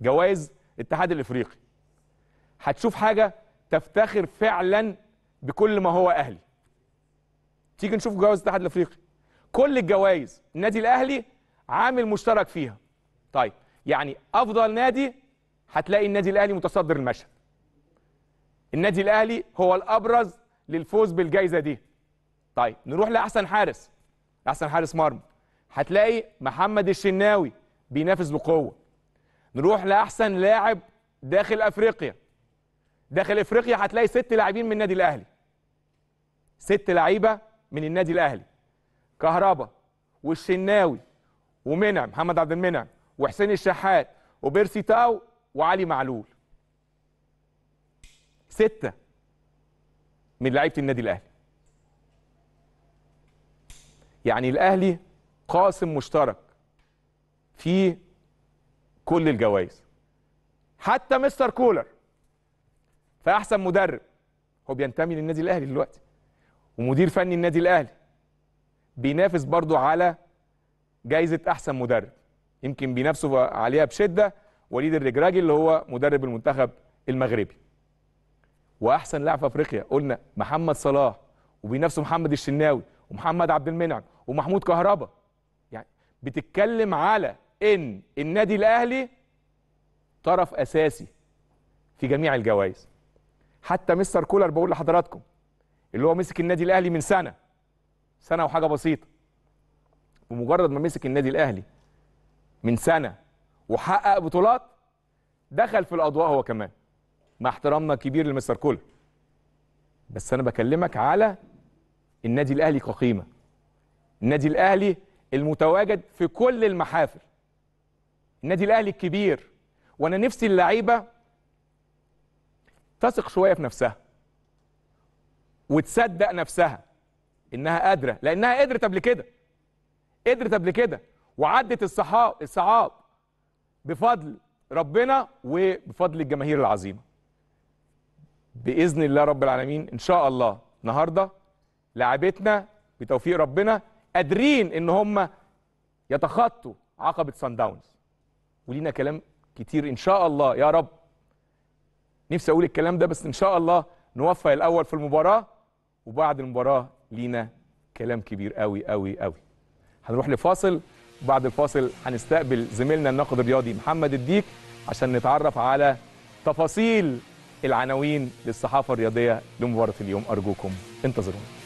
جوائز الاتحاد الافريقي هتشوف حاجه تفتخر فعلا بكل ما هو اهلي تيجي نشوف جوائز الاتحاد الافريقي كل الجوائز النادي الاهلي عامل مشترك فيها طيب يعني افضل نادي هتلاقي النادي الاهلي متصدر المشهد النادي الاهلي هو الابرز للفوز بالجائزه دي طيب نروح لاحسن حارس احسن حارس مرمى هتلاقي محمد الشناوي بينافس بقوه نروح لاحسن لاعب داخل افريقيا داخل افريقيا هتلاقي ست لاعبين من النادي الاهلي ست لعيبه من النادي الاهلي كهربا والشناوي ومنعم محمد عبد المنعم وحسين الشحات وبيرسي تاو وعلي معلول ستة من لعيبة النادي الأهلي يعني الأهلي قاسم مشترك في كل الجوائز حتى مستر كولر فاحسن مدرب هو بينتمي للنادي الاهلي دلوقتي ومدير فني النادي الاهلي بينافس برضه على جايزه احسن مدرب يمكن بينافسوا عليها بشده وليد الرجراجي اللي هو مدرب المنتخب المغربي واحسن لاعب في افريقيا قلنا محمد صلاح وبينافسوا محمد الشناوي ومحمد عبد المنعم ومحمود كهربا يعني بتتكلم على ان النادي الاهلي طرف اساسي في جميع الجوائز حتى مستر كولر بقول لحضراتكم اللي هو مسك النادي الاهلي من سنه سنه وحاجه بسيطه بمجرد ما مسك النادي الاهلي من سنه وحقق بطولات دخل في الاضواء هو كمان مع احترامنا الكبير لمستر كولر بس انا بكلمك على النادي الاهلي كقيمه النادي الاهلي المتواجد في كل المحافل النادي الاهلي الكبير وانا نفسي اللعيبه تثق شويه في نفسها وتصدق نفسها انها قادره لانها قدرت قبل كده قدرت قبل كده وعدت الصحاب الصعاب بفضل ربنا وبفضل الجماهير العظيمه باذن الله رب العالمين ان شاء الله النهارده لعبتنا بتوفيق ربنا قادرين ان هم يتخطوا عقبه سان داونز ولينا كلام كتير ان شاء الله يا رب نفسي اقول الكلام ده بس ان شاء الله نوفق الاول في المباراه وبعد المباراه لينا كلام كبير قوي قوي قوي هنروح لفاصل وبعد الفاصل هنستقبل زميلنا الناقد الرياضي محمد الديك عشان نتعرف على تفاصيل العناوين للصحافه الرياضيه لمباراه اليوم ارجوكم انتظرونا